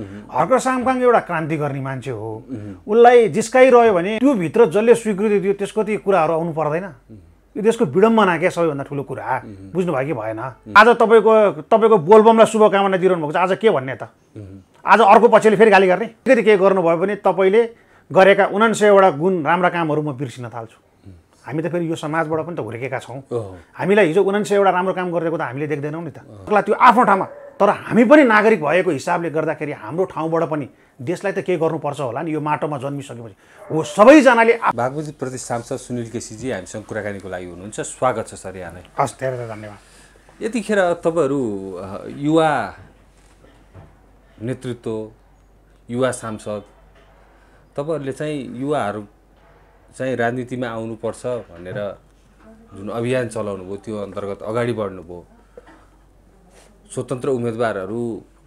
हर्क साङपाङ एउटा क्रान्ति गर्ने मान्छे हो उसलाई जिस्काइरह्यो भने त्यो भित्र जसले स्वीकृति दियो त्यसको ती कुराहरू आउनु पर्दैन यो देशको विडम्बना क्या सबैभन्दा ठुलो कुरा बुझ्नुभयो कि भएन आज तपाईँको तपाईँको बोलबमलाई शुभकामना दिइरहनु भएको छ आज के भन्ने त आज अर्को पछिले फेरि गाली गर्ने फेरि के गर्नुभयो भने तपाईँले गरेका उनान्सयवटा गुण राम्रा कामहरू म बिर्सिन थाल्छु हामी त फेरि यो समाजबाट पनि त हुर्केका छौँ हामीलाई हिजो उनान्सयवटा राम्रो काम गरिदिएको त हामीले देख्दैनौँ नि त त्यो आफ्नो ठाउँमा तर हामी पनि नागरिक भएको हिसाबले गर्दाखेरि हाम्रो ठाउँबाट पनि देशलाई त केही गर्नुपर्छ होला नि यो माटोमा जन्मिसकेपछि हो सबैजनाले बागमती प्रदेश सांसद सुनिल केसीजी हामीसँग कुराकानीको लागि हुनुहुन्छ स्वागत छ सर यहाँलाई हस् धेरै धेरै धन्यवाद यतिखेर तपाईँहरू युवा नेतृत्व युवा सांसद तपाईँहरूले चाहिँ युवाहरू चाहिँ राजनीतिमा आउनुपर्छ भनेर जुन अभियान चलाउनु भयो त्यो अन्तर्गत अगाडि बढ्नुभयो स्वतन्त्र उम्मेदवारहरू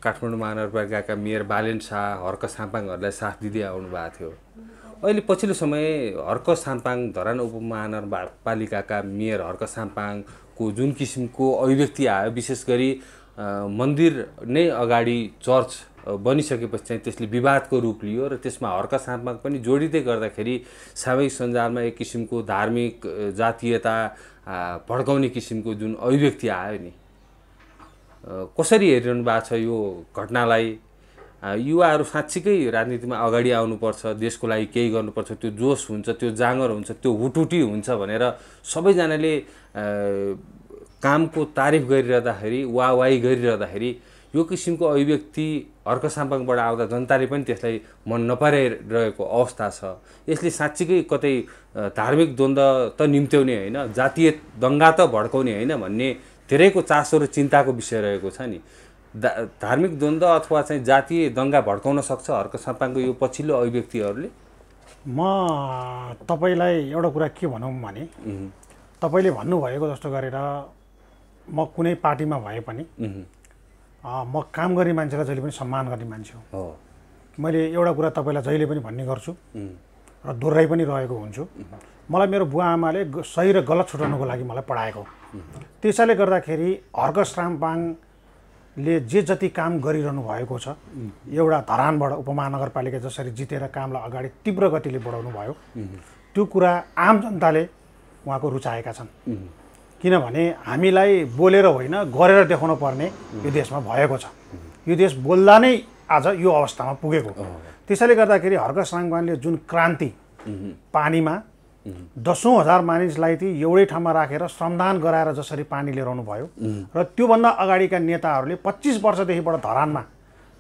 काठमाडौँ महानगरपालिकाका मेयर बालेन शाह हर्क साम्पाङहरूलाई साथ दिँदै आउनु भएको थियो अहिले पछिल्लो समय हर्क साम्पाङ धरान उपमहानगरपालिकाका मेयर हर्क साम्पाङको जुन किसिमको अभिव्यक्ति आयो विशेष गरी मन्दिर नै अगाडि चर्च बनिसकेपछि चाहिँ त्यसले विवादको रूप लियो र त्यसमा हर्क साम्पाङ पनि जोडिँदै गर्दाखेरि सामाजिक सञ्जालमा एक किसिमको धार्मिक जातीयता भड्काउने किसिमको जुन अभिव्यक्ति आयो नि कसरी हेरिरहनु भएको छ यो घटनालाई युवाहरू साँच्चीकै राजनीतिमा अगाडि आउनुपर्छ देशको लागि केही गर्नुपर्छ त्यो जोस हुन्छ त्यो जाँगर हुन्छ त्यो हुटुटी हुन्छ भनेर सबैजनाले कामको तारिफ गरिरहँदाखेरि वा वाइ गरिरहँदाखेरि यो किसिमको अभिव्यक्ति हर्क आउँदा जनताले पनि त्यसलाई मन नपराइरहेको अवस्था छ यसले साँच्चीकै कतै धार्मिक द्वन्द्व त निम्त्याउने होइन जातीय दङ्गा त भड्काउने होइन भन्ने धेरैको चासो र चिन्ताको विषय रहेको छ नि दा धार्मिक द्वन्द्व अथवा चाहिँ जातीय दङ्गा भड्काउन सक्छ हर्क सापाङको यो पछिल्लो अभिव्यक्तिहरूले म तपाईँलाई एउटा कुरा के भनौँ भने तपाईँले भन्नुभएको जस्तो गरेर म कुनै पार्टीमा भए पनि म काम गर्ने मान्छेलाई जहिले पनि सम्मान गर्ने मान्छे हो मैले एउटा कुरा तपाईँलाई जहिले पनि भन्ने गर्छु र दोहोऱ्याइ पनि रहेको हुन्छु मलाई मेरो बुवा आमाले सही र गलत छुट्याउनुको लागि मलाई पढाएको त्यसैले गर्दाखेरि हर्कस रामपाङले जे जति काम गरिरहनु भएको छ एउटा धरानबाट उपमहानगरपालिका जसरी जितेर कामलाई अगाडि तीव्र गतिले बढाउनु भयो त्यो कुरा आम जनताले उहाँको रुचाएका छन् किनभने हामीलाई बोलेर होइन गरेर देखाउनु पर्ने यो देशमा भएको छ यो देश बोल्दा नै आज यो अवस्थामा पुगेको त्यसैले गर्दाखेरि हर्क साङ्वानले जुन क्रान्ति पानीमा दसौँ हजार मानिसलाई ती एउटै ठाउँमा राखेर श्रमदान गराएर जसरी पानी लिएर आउनुभयो र त्योभन्दा अगाडिका नेताहरूले पच्चिस वर्षदेखिबाट धरानमा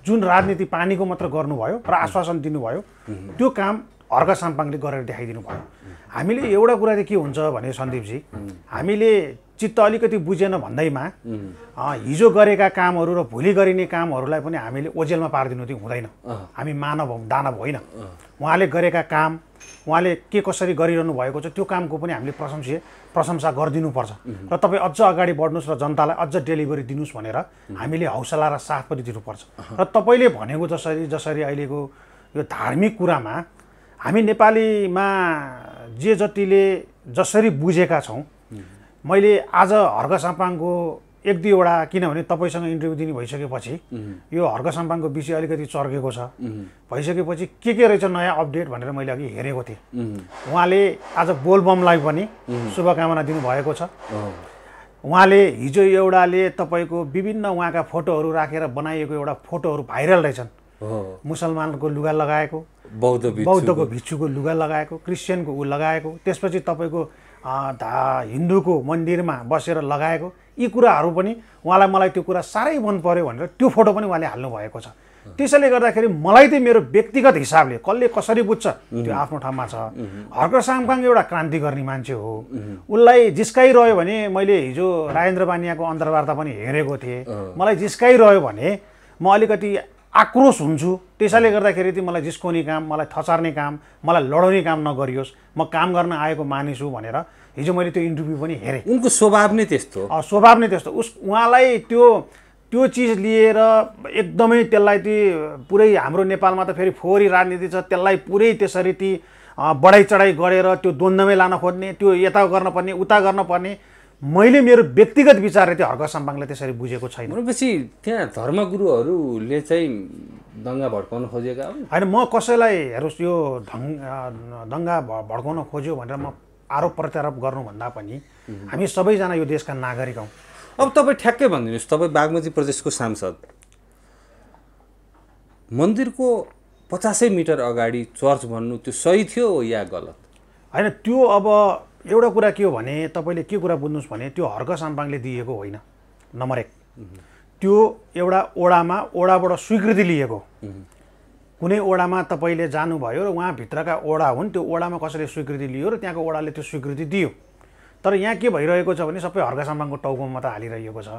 जुन राजनीति पानीको मात्र गर्नुभयो र आश्वासन दिनुभयो त्यो काम हर्क साम्पाङले गरेर देखाइदिनु भयो हामीले एउटा कुरा चाहिँ के हुन्छ भने सन्दीपजी हामीले चित्त अलिकति बुझेन भन्दैमा हिजो गरेका कामहरू र भोलि गरिने कामहरूलाई पनि हामीले ओजेलमा पारिदिनु चाहिँ हुँदैन हामी मानव दानव होइन उहाँले गरेका काम उहाँले के कसरी गरिरहनु भएको छ त्यो कामको पनि हामीले प्रशंसा प्रशंसा गरिदिनुपर्छ र तपाईँ अझ अगाडि बढ्नुहोस् र जनतालाई अझ डेलिभरी दिनुहोस् भनेर हामीले हौसला र साथ पनि दिनुपर्छ र तपाईँले भनेको जसरी जसरी अहिलेको यो धार्मिक कुरामा हामी नेपालीमा जे जतिले जसरी बुझेका छौँ मैले आज हर्क साम्पाङको एक दुईवटा किनभने तपाईँसँग इन्टरभ्यू दिने भइसकेपछि यो हर्क साम्पाङको विषय अलिकति चर्केको छ भइसकेपछि के के रहेछ नयाँ अपडेट भनेर मैले अघि हेरेको थिएँ उहाँले आज बोलबमलाई पनि शुभकामना दिनुभएको छ उहाँले हिजो एउटाले तपाईँको विभिन्न उहाँका फोटोहरू राखेर बनाइएको एउटा फोटोहरू भाइरल रहेछन् मुसलमानको लुगा लगाएको बौद्ध बौद्धको भिक्षुको लुगा लगाएको क्रिस्चियनको ऊ लगाएको त्यसपछि तपाईँको धा हिन्दूको मन्दिरमा बसेर लगाएको यी कुराहरू पनि उहाँलाई मलाई त्यो कुरा साह्रै मन पऱ्यो भनेर त्यो फोटो पनि उहाँले हाल्नु भएको छ त्यसैले गर्दाखेरि मलाई चाहिँ मेरो व्यक्तिगत हिसाबले कसले कसरी बुझ्छ त्यो आफ्नो ठाउँमा छ हर्क साङपाङ एउटा क्रान्ति गर्ने मान्छे हो उसलाई जिस्काइरह्यो भने मैले हिजो राजेन्द्र बानियाको अन्तर्वार्ता पनि हेरेको थिएँ मलाई जिस्काइरह्यो भने म अलिकति आक्रोश हुन्छु त्यसैले गर्दाखेरि चाहिँ मलाई जिस्काउने काम मलाई थचार्ने काम मलाई लडाउने काम नगरियोस् म काम गर्न आएको मानिस हुँ भनेर हिजो मैले त्यो इन्टरभ्यू पनि हेरेँ उनको स्वभाव नै त्यस्तो स्वभाव नै त्यस्तो उस उहाँलाई त्यो त्यो चिज लिएर एकदमै त्यसलाई ती पुरै हाम्रो नेपालमा त फेरि फोहोरी राजनीति छ त्यसलाई पुरै त्यसरी ती बढाइ चढाइ गरेर त्यो द्वन्द्वमै लान खोज्ने त्यो यता गर्न उता गर्नपर्ने मैले मेरो व्यक्तिगत विचार त्यो हर्क साम्पाङले त्यसरी बुझेको छैन भनेपछि त्यहाँ धर्मगुरुहरूले चाहिँ दङ्गा भड्काउन खोजेका होइन म कसैलाई हेर्नुहोस् यो धङ दङ्गा भड्काउन खोज्यो भनेर म आरोप प्रत्यारोप गर्नुभन्दा पनि हामी सबैजना यो देशका नागरिक हौँ अब तपाईँ ठ्याक्कै भनिदिनुहोस् तपाईँ बागमती प्रदेशको सांसद मन्दिरको पचासै मिटर अगाडि चर्च भन्नु त्यो सही थियो या गलत होइन त्यो अब एउटा कुरा के हो भने तपाईँले के कुरा बुझ्नुहोस् भने त्यो हर्क साम्पाङले दिएको होइन नम्बर एक त्यो एउटा ओडामा ओडाबाट स्वीकृति लिएको कुनै ओडामा तपाईँले जानुभयो र उहाँभित्रका ओडा हुन् त्यो ओडामा कसैले स्वीकृति लियो र त्यहाँको ओडाले त्यो स्वीकृति दियो तर यहाँ के भइरहेको छ भने सबै हर्का साम्पाङको टाउकोमा मात्र हालिरहेको छ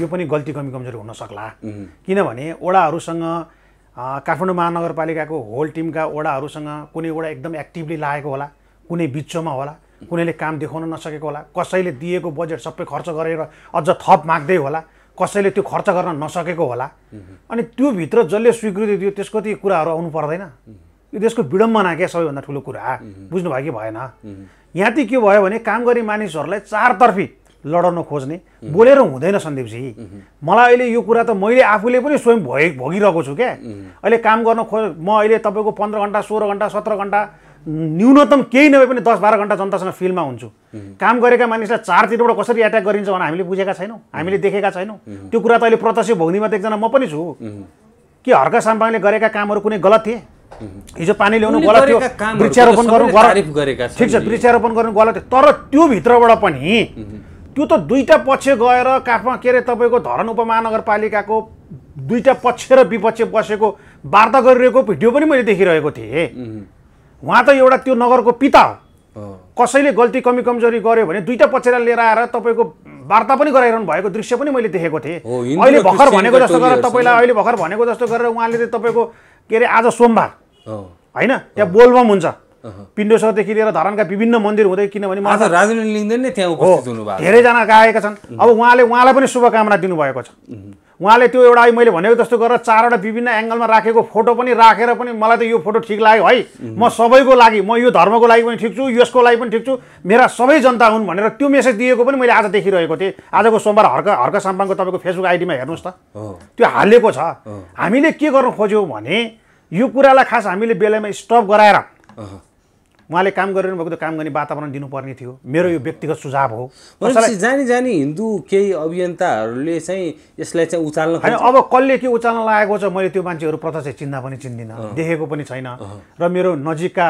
यो पनि गल्ती कमी कमजोरी हुन हुनसक्ला किनभने ओडाहरूसँग काठमाडौँ महानगरपालिकाको होल टिमका ओडाहरूसँग कुनै ओडा एकदम एक्टिभली लागेको होला कुनै बिचमा होला कुनैले काम देखाउन नसकेको होला कसैले दिएको बजेट सबै खर्च गरेर अझ थप माग्दै होला कसैले त्यो खर्च गर्न नसकेको होला अनि त्यो भित्र जसले स्वीकृति दियो त्यसको ती कुराहरू आउनु पर्दैन यो देशको विडम्बना क्या सबैभन्दा ठुलो कुरा बुझ्नु भयो कि भएन यहाँ चाहिँ के भयो भने काम गर्ने मानिसहरूलाई चारतर्फी लडाउन खोज्ने बोलेर हुँदैन सन्दीपजी मलाई अहिले यो कुरा त मैले आफूले पनि स्वयं भोग भोगिरहेको छु क्या अहिले काम गर्न खोज म अहिले तपाईँको पन्ध्र घन्टा सोह्र घन्टा सत्र घन्टा न्यूनतम केही नभए पनि दस बाह्र घन्टा जनतासँग फिल्डमा हुन्छु काम गरेका मानिसलाई चारतिरबाट कसरी एट्याक गरिन्छ भनेर हामीले बुझेका छैनौँ हामीले देखेका छैनौँ त्यो कुरा त अहिले प्रत्यक्ष भोग्नेमा त एकजना म पनि छु कि हर्का साम्पाङले गरेका कामहरू कुनै गलत थिए हिजो पानी ल्याउनु गलत थियो वृक्षारोपण गर्नु गलत ठिक छ वृक्षारोपण गर्नु गलत थियो तर त्यो भित्रबाट पनि त्यो त दुईवटा पक्ष गएर काठमा के अरे तपाईँको धरन उपमहानगरपालिकाको दुईवटा पक्ष र विपक्ष बसेको वार्ता गरिरहेको भिडियो पनि मैले देखिरहेको थिएँ उहाँ त एउटा त्यो नगरको पिता हो कसैले गल्ती कमी कमजोरी गर्यो भने दुईवटा पक्षलाई लिएर आएर तपाईँको वार्ता पनि गराइरहनु भएको दृश्य पनि मैले देखेको थिएँ अहिले भर्खर भनेको जस्तो गरेर तपाईँलाई अहिले भर्खर भनेको जस्तो गरेर उहाँले चाहिँ तपाईँको के अरे आज सोमबार होइन त्यहाँ बोलबम हुन्छ पिण्डोसरदेखि लिएर धरानका विभिन्न मन्दिर हुँदै किनभने धेरै धेरैजना गाएका छन् अब उहाँले उहाँलाई पनि शुभकामना दिनुभएको छ उहाँले त्यो एउटा मैले भनेको जस्तो गरेर चारवटा विभिन्न एङ्गलमा राखेको फोटो पनि राखेर पनि मलाई त यो फोटो ठिक लाग्यो है म सबैको लागि म यो धर्मको लागि पनि ठिक छु यसको लागि पनि ठिक छु मेरा सबै जनता हुन् भनेर त्यो मेसेज दिएको पनि मैले आज देखिरहेको थिएँ आजको सोमबार हर्क हर्क साम्पाङको तपाईँको फेसबुक आइडीमा हेर्नुहोस् त त्यो हालेको छ हामीले के गर्नु खोज्यौँ भने यो कुरालाई खास हामीले बेलामा स्टप गराएर उहाँले काम गरिरहनु भएको त्यो काम गर्ने वातावरण दिनुपर्ने थियो मेरो यो व्यक्तिगत सुझाव हो जानी जानी हिन्दू केही अभियन्ताहरूले चाहिँ यसलाई चाहिँ उचाल्न होइन अब कसले के उचाल्न लागेको छ मैले त्यो मान्छेहरू चाहिँ चिन्दा पनि चिन्दिनँ देखेको पनि छैन र मेरो नजिकका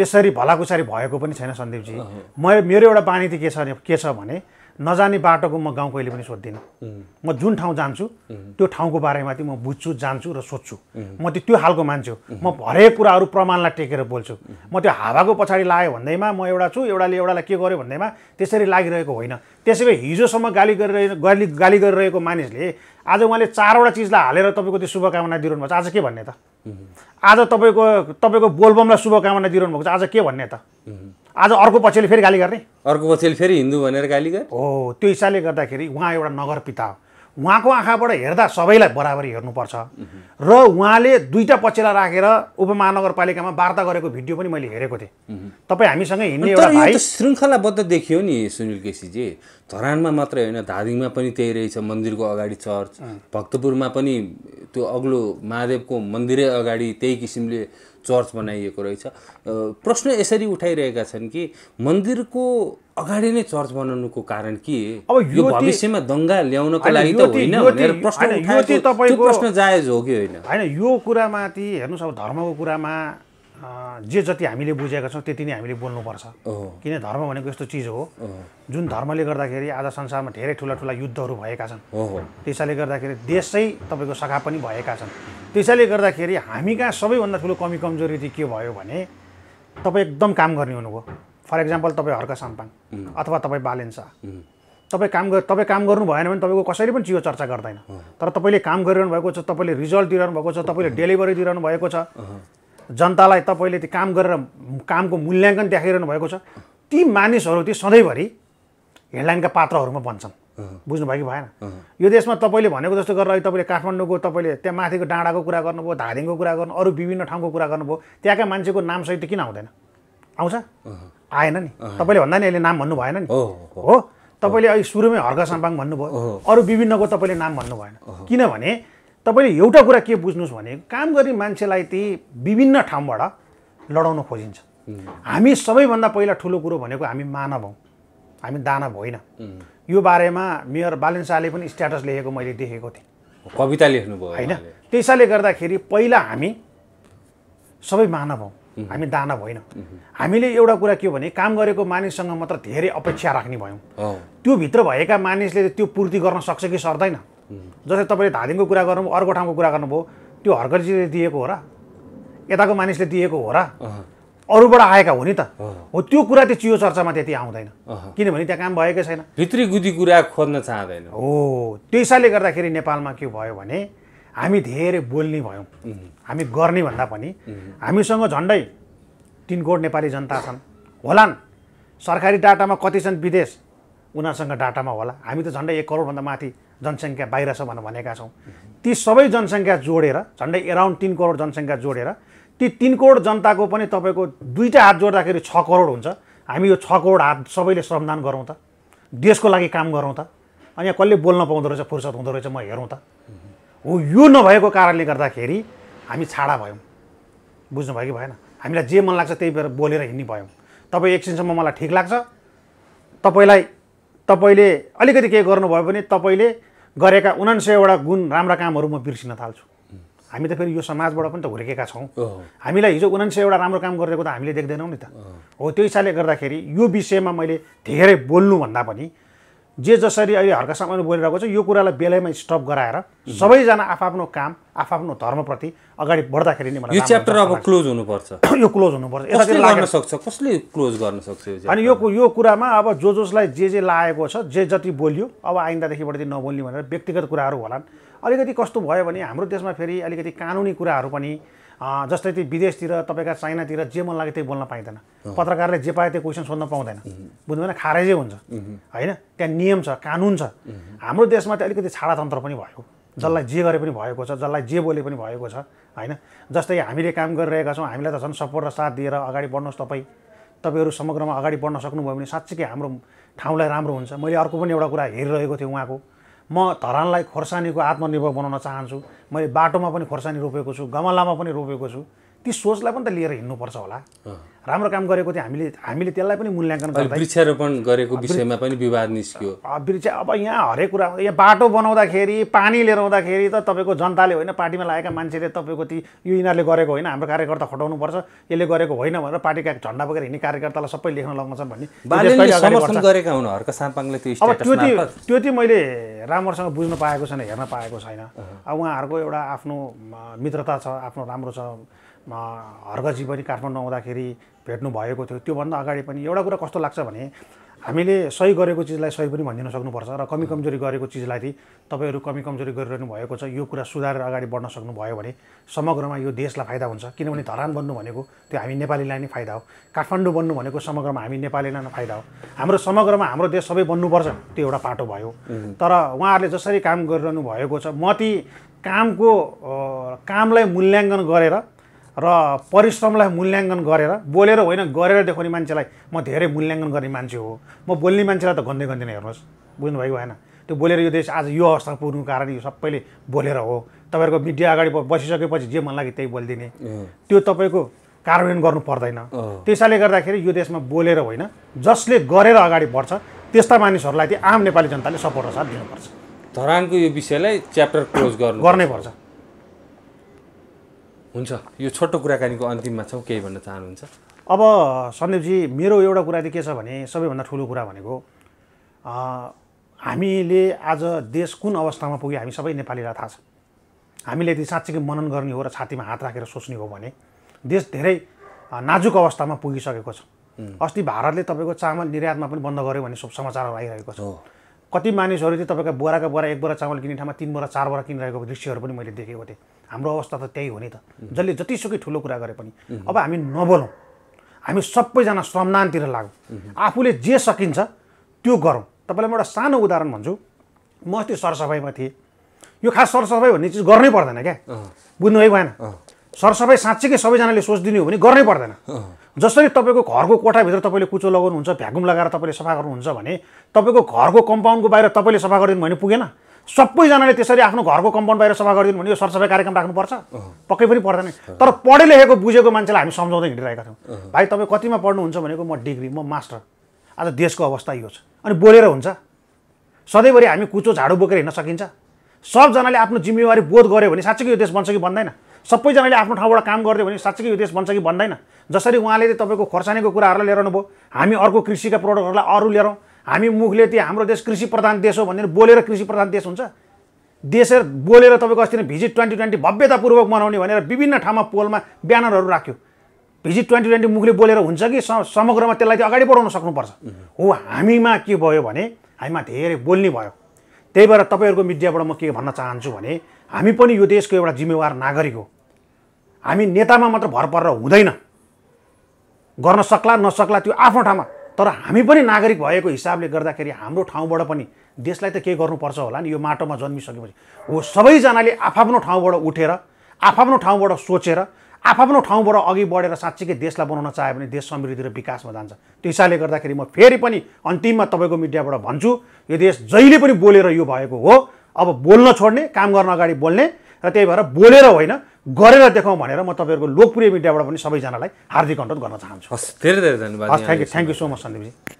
त्यसरी भलाकुसारी भएको पनि छैन सन्दीपजी म मेरो एउटा बानी त के छ के छ भने नजाने बाटोको म गाउँ कहिले पनि सोध्दिनँ म जुन ठाउँ जान्छु त्यो ठाउँको बारेमा चाहिँ म बुझ्छु जान्छु र सोध्छु म त्यो त्यो खालको मान्छे हो म हरेक कुराहरू प्रमाणलाई टेकेर बोल्छु म त्यो हावाको पछाडि लाग्यो भन्दैमा म एउटा छु एउटाले एउटालाई के गर्यो भन्दैमा त्यसरी लागिरहेको होइन त्यसै भए हिजोसम्म गाली गरिरहेको गाली गाली गरिरहेको मानिसले आज उहाँले चारवटा चिजलाई हालेर तपाईँको त्यो शुभकामना दिइरहनु भएको छ आज के भन्ने त आज तपाईँको तपाईँको बोलबमलाई शुभकामना दिइरहनु भएको छ आज के भन्ने त आज अर्को पछिले फेरि गाली गर्ने अर्को पछिले फेरि हिन्दू भनेर गाली गर्ने हो त्यो हिसाबले गर्दाखेरि उहाँ एउटा नगर पिता हो उहाँको आँखाबाट हेर्दा सबैलाई बराबरी हेर्नुपर्छ र उहाँले दुईवटा पक्षलाई राखेर उपमहानगरपालिकामा वार्ता गरेको भिडियो पनि मैले हेरेको थिएँ तपाईँ हामीसँग हिँड्ने एउटा भाइ श्रृङ्खलाबद्ध देखियो नि सुनिल केसीजी धरानमा मात्रै होइन धादिङमा पनि त्यही रहेछ मन्दिरको अगाडि चर्च भक्तपुरमा पनि त्यो अग्लो महादेवको मन्दिरै अगाडि त्यही किसिमले चर्च बनाइएको रहेछ प्रश्न यसरी उठाइरहेका छन् कि मन्दिरको अगाडि नै चर्च बनाउनुको कारण के अब यो भविष्यमा दङ्गा ल्याउनको लागि त होइन प्रश्न प्रश्न जायज हो कि होइन होइन यो कुरामाथि हेर्नुहोस् अब धर्मको कुरामा जे जति हामीले बुझेका छौँ त्यति नै हामीले बोल्नुपर्छ किन धर्म भनेको यस्तो चिज हो जुन धर्मले गर्दाखेरि आज संसारमा धेरै ठुला ठुला युद्धहरू भएका छन् त्यसैले गर्दाखेरि देशै तपाईँको सखा पनि भएका छन् त्यसैले गर्दाखेरि हामी कहाँ सबैभन्दा ठुलो कमी कमजोरी चाहिँ के भयो भने तपाईँ एकदम काम गर्ने हुनुभयो फर एक्जाम्पल तपाईँ हर्क साम्पाङ अथवा तपाईँ बालेन शाह तपाईँ काम गर् तपाईँ काम गर्नु भएन भने तपाईँको कसैले पनि चियो चर्चा गर्दैन तर तपाईँले काम गरिरहनु भएको छ तपाईँले रिजल्ट दिइरहनु भएको छ तपाईँले डेलिभरी दिइरहनु भएको छ जनतालाई तपाईँले त्यो काम गरेर कामको मूल्याङ्कन देखाइरहनु भएको छ ती मानिसहरू ती सधैँभरि हेडलाइनका पात्रहरूमा बन्छन् बुझ्नुभयो कि भएन यो देशमा तपाईँले भनेको जस्तो गरेर अहिले तपाईँले काठमाडौँको तपाईँले त्यहाँ माथिको डाँडाको कुरा गर्नुभयो धादिङको कुरा गर्नु अरू विभिन्न ठाउँको कुरा गर्नुभयो त्यहाँका मान्छेको नामसहित किन आउँदैन आउँछ आएन नि तपाईँले भन्दा नि अहिले नाम भन्नु भएन नि हो तपाईँले अहिले सुरुमै हर्का साम्पाङ भन्नुभयो अरू विभिन्नको तपाईँले नाम भन्नु भएन किनभने तपाईँले एउटा कुरा के बुझ्नुहोस् भने काम गर्ने मान्छेलाई ती विभिन्न ठाउँबाट लडाउन खोजिन्छ हामी सबैभन्दा पहिला ठुलो कुरो भनेको हामी मानव हौँ हामी दानव होइन यो बारेमा मेयर बालन शाहले पनि स्ट्याटस लेखेको मैले देखेको थिएँ कविता लेख्नुभयो होइन त्यसैले गर्दाखेरि पहिला हामी सबै मानव हौँ हामी दानव होइन हामीले एउटा कुरा के भने काम गरेको मानिससँग मात्र धेरै अपेक्षा राख्ने भयौँ भित्र भएका मानिसले त्यो पूर्ति गर्न सक्छ कि सर्दैन जस्तै तपाईँले धादिङको कुरा गर्नुभयो अर्को ठाउँको कुरा गर्नुभयो त्यो हर्करजीले दिएको हो र यताको मानिसले दिएको हो र अरूबाट आएका हो नि त हो त्यो कुरा त्यो चियो चर्चामा त्यति आउँदैन किनभने त्यहाँ काम भएकै छैन भित्री गुदी कुरा खोज्न चाहँदैन हो त्यो हिसाबले गर्दाखेरि नेपालमा के भयो भने हामी धेरै बोल्ने भयौँ हामी गर्ने भन्दा पनि हामीसँग झन्डै तिन कोट नेपाली जनता छन् होलान् सरकारी डाटामा कति छन् विदेश उनीहरूसँग डाटामा होला हामी त झन्डै एक करोडभन्दा माथि जनसङ्ख्या बाहिर छ भनेर भनेका छौँ ती सबै जनसङ्ख्या जोडेर झन्डै एराउन्ड तिन करोड जनसङ्ख्या जोडेर ती तिन करोड जनताको पनि तपाईँको दुईवटा हात जोड्दाखेरि छ करोड हुन्छ हामी यो छ करोड हात सबैले श्रमदान गरौँ त देशको लागि काम गरौँ त अनि यहाँ कसले बोल्न पाउँदो रहेछ फुर्सद हुँदो रहेछ म हेरौँ त हो यो नभएको कारणले गर्दाखेरि हामी छाडा भयौँ बुझ्नुभयो कि भएन हामीलाई जे मन लाग्छ त्यही भएर बोलेर हिँड्ने भयौँ तपाईँ एकछिनसम्म मलाई ठिक लाग्छ तपाईँलाई तपाईँले अलिकति केही गर्नुभयो भने तपाईँले गरेका उनान्सयवटा गुण राम्रा कामहरू म बिर्सिन थाल्छु हामी त फेरि यो समाजबाट पनि त हुर्केका छौँ हामीलाई हिजो उनान्सयवटा राम्रो काम गरेको त हामीले देख्दैनौँ नि त हो त्यो हिसाबले गर्दाखेरि यो विषयमा मैले धेरै बोल्नुभन्दा पनि जे जसरी अहिले हर्कासम्म बोलिरहेको छ यो कुरालाई बेलैमा स्टप गराएर सबैजना आफ्नो काम आफ्नो धर्मप्रति अगाडि बढ्दाखेरि नै यो च्याप्टर अब क्लोज हुनुपर्छ यो क्लोज हुनुपर्छ यसरी लाग्न सक्छ कसले क्लोज गर्न सक्छ अनि यो यो कुरामा अब जो जसलाई जे जे लागेको छ जे जति बोल्यो अब आइन्दादेखिबाट नबोल्ने भनेर व्यक्तिगत कुराहरू होलान् अलिकति कस्तो भयो भने हाम्रो देशमा फेरि अलिकति कानुनी कुराहरू पनि जस्तै त्यो विदेशतिर तपाईँका चाइनातिर जे मन लाग्यो त्यही बोल्न पाइँदैन पत्रकारले जे पायो त्यो क्वेसन सोध्न पाउँदैन बुझ्नु भएन खारेजै हुन्छ होइन त्यहाँ नियम छ कानुन छ हाम्रो देशमा त्यो अलिकति छाडातन्त्र पनि भएको जसलाई जे गरे पनि भएको छ जसलाई जे बोले पनि भएको छ होइन जस्तै हामीले काम गरिरहेका छौँ हामीलाई त झन् सपोर्ट र साथ दिएर अगाडि बढ्नुहोस् तपाईँ तपाईँहरू समग्रमा अगाडि बढ्न सक्नुभयो भने साँच्चीकै हाम्रो ठाउँलाई राम्रो हुन्छ मैले अर्को पनि एउटा कुरा हेरिरहेको थिएँ उहाँको म धरानलाई खोर्सानीको आत्मनिर्भर बनाउन चाहन्छु मैले बाटोमा पनि खोर्सानी रोपेको छु गमलामा पनि रोपेको छु ती सोचलाई पनि त लिएर हिँड्नुपर्छ होला राम्रो काम गरेको थियो हामीले हामीले त्यसलाई पनि मूल्याङ्कन वृक्षारोपण गरेको विषयमा पनि विवाद निस्क्यो वृक्ष अब यहाँ हरेक कुरा यहाँ बाटो बनाउँदाखेरि पानी लिएर आउँदाखेरि त तपाईँको जनताले होइन पार्टीमा लागेका मान्छेले तपाईँको ती यो यिनीहरूले गरेको होइन हाम्रो कार्यकर्ता खटाउनुपर्छ यसले गरेको होइन भनेर पार्टीका झन्डा बोकेर हिँड्ने कार्यकर्तालाई सबै लेख्न लगाउँछन् भन्ने अब त्यो त्यो चाहिँ मैले राम्रोसँग बुझ्न पाएको छैन हेर्न पाएको छैन अब उहाँहरूको एउटा आफ्नो मित्रता छ आफ्नो राम्रो छ हर्गजी पनि काठमाडौँ आउँदाखेरि भेट्नु भएको थियो त्योभन्दा अगाडि पनि एउटा कुरा कस्तो लाग्छ भने हामीले सही गरेको चिजलाई सही पनि भनिदिन सक्नुपर्छ र कमी कमजोरी गरेको चिजलाई चाहिँ तपाईँहरू कमी कमजोरी गरिरहनु भएको छ यो कुरा सुधारेर अगाडि बढ्न सक्नुभयो भने समग्रमा यो देशलाई फाइदा हुन्छ किनभने धरान बन्नु भनेको त्यो हामी नेपालीलाई नै फाइदा हो काठमाडौँ बन्नु भनेको समग्रमा हामी नेपालीलाई नै फाइदा हो हाम्रो समग्रमा हाम्रो देश सबै बन्नुपर्छ त्यो एउटा पाटो भयो तर उहाँहरूले जसरी काम गरिरहनु भएको छ म ती कामको कामलाई मूल्याङ्कन गरेर र परिश्रमलाई मूल्याङ्कन गरेर बोलेर होइन गरेर देखाउने मान्छेलाई म धेरै मूल्याङ्कन गर्ने मान्छे हो म बोल्ने मान्छेलाई त गन्दै गन्दैन हेर्नुहोस् बुझ्नुभएको होइन त्यो बोलेर यो देश आज यो अवस्था पुग्नुको कारण यो सबैले बोलेर हो तपाईँहरूको मिडिया अगाडि बसिसकेपछि जे मन लाग्यो त्यही बोलिदिने त्यो तपाईँको कार्यान्वयन गर्नु पर्दैन त्यसैले गर्दाखेरि यो देशमा बोलेर होइन जसले गरेर अगाडि बढ्छ त्यस्ता मानिसहरूलाई त्यो आम नेपाली जनताले सपोर्ट र साथ दिनुपर्छ धरानको यो विषयलाई च्याप्टर क्लोज गर्नु गर्नै हुन्छ यो छोटो कुराकानीको अन्तिममा छौँ केही भन्न चाहनुहुन्छ अब सन्दीपजी मेरो एउटा कुरा चाहिँ के छ भने सबैभन्दा ठुलो कुरा भनेको हामीले आज देश कुन अवस्थामा पुग्यो हामी सबै नेपालीलाई थाहा छ हामीले यदि साँच्चीकै मनन गर्ने हो र छातीमा हात राखेर सोच्ने हो भने देश धेरै नाजुक अवस्थामा पुगिसकेको छ अस्ति भारतले तपाईँको चामल निर्यातमा पनि बन्द गर्यो भन्ने समाचारहरू आइरहेको छ कति मानिसहरू चाहिँ तपाईँको बोराको बोरा एक बोरा चामल किन्ने ठाउँमा तिन बोरा चार बोरा किनिरहेको दृश्यहरू पनि मैले देखेको थिएँ हाम्रो अवस्था त त्यही हो नि त जसले जतिसुकै ठुलो कुरा गरे पनि अब हामी नबोलौँ हामी सबैजना श्रमदानतिर लागौँ आफूले जे सकिन्छ त्यो गरौँ तपाईँलाई म एउटा सानो उदाहरण भन्छु म अस्ति सरसफाइमा थिएँ यो खास सरसफाइ भन्ने चिज गर्नै पर्दैन क्या है भएन सरसफाइ साँच्चीकै सबैजनाले सोच हो भने गर्नै पर्दैन जसरी तपाईँको घरको कोठाभित्र तपाईँले कुचो लगाउनुहुन्छ भ्याकुम लगाएर तपाईँले सफा गर्नुहुन्छ भने तपाईँको घरको कम्पाउन्डको बाहिर तपाईँले सफा गरिदिनु भने पुगेन सबैजनाले त्यसरी आफ्नो घरको कम्पाउन्ड बाहिर सफा गरिदिनु भने यो सरसफाइ कार्यक्रम राख्नुपर्छ पक्कै पनि पर्दैन तर पढे लेखेको बुझेको मान्छेलाई हामी सम्झाउँदै हिँडिरहेका थियौँ भाइ तपाईँ कतिमा पढ्नुहुन्छ भनेको म डिग्री म मास्टर आज देशको अवस्था यो छ अनि बोलेर हुन्छ सधैँभरि हामी कुचो झाडु बोकेर हिँड्न सकिन्छ सबजनाले आफ्नो जिम्मेवारी बोध गऱ्यो भने साँच्चै यो देश बन्छ कि बन्दैन सबैजनाले आफ्नो ठाउँबाट काम गरिदियो भने साँच्चै यो देश बन्छ कि भन्दैन जसरी उहाँले तपाईँको खोर्सानीको कुराहरूलाई लिएर आउनुभयो हामी अर्को कृषिका प्रडक्टहरूलाई अरू लिएर हामी मुखले त्यो हाम्रो देश कृषि प्रधान देश हो भनेर बोलेर कृषि प्रधान देश हुन्छ देश बोलेर तपाईँको अस्ति नै भिजिट ट्वेन्टी ट्वेन्टी भव्यतापूर्वक मनाउने भनेर विभिन्न ठाउँमा पोलमा ब्यानरहरू राख्यो भिजिट ट्वेन्टी ट्वेन्टी मुखले बोलेर हुन्छ कि समग्रमा त्यसलाई अगाडि बढाउन सक्नुपर्छ हो हामीमा के भयो भने हामीमा धेरै बोल्ने भयो त्यही भएर तपाईँहरूको मिडियाबाट म के भन्न चाहन्छु भने हामी पनि यो देशको एउटा जिम्मेवार नागरिक हो हामी नेतामा मात्र भर परेर हुँदैन गर्न सक्ला नसक्ला त्यो आफ्नो ठाउँमा तर हामी पनि नागरिक भएको हिसाबले गर्दाखेरि हाम्रो ठाउँबाट पनि देशलाई त केही गर्नुपर्छ होला नि यो माटोमा जन्मिसकेपछि हो सबैजनाले आफआफ्नो ठाउँबाट उठेर आफआफ्नो ठाउँबाट सोचेर आफआफ्नो ठाउँबाट अघि बढेर साँच्चीकै देशलाई बनाउन चाह्यो भने देश समृद्धि र विकासमा जान्छ त्यो हिसाबले गर्दाखेरि म फेरि पनि अन्तिममा तपाईँको मिडियाबाट भन्छु यो देश जहिले पनि बोलेर यो भएको हो अब बोल्न छोड्ने काम गर्न अगाडि बोल्ने र त्यही भएर बोलेर होइन गरेर देखाउँ भनेर म तपाईँहरूको लोकप्रिय मिडियाबाट पनि सबैजनालाई हार्दिक अनुरोध गर्न चाहन्छु हस् धेरै धेरै धन्यवाद thank you thank you so much सन्दीपजी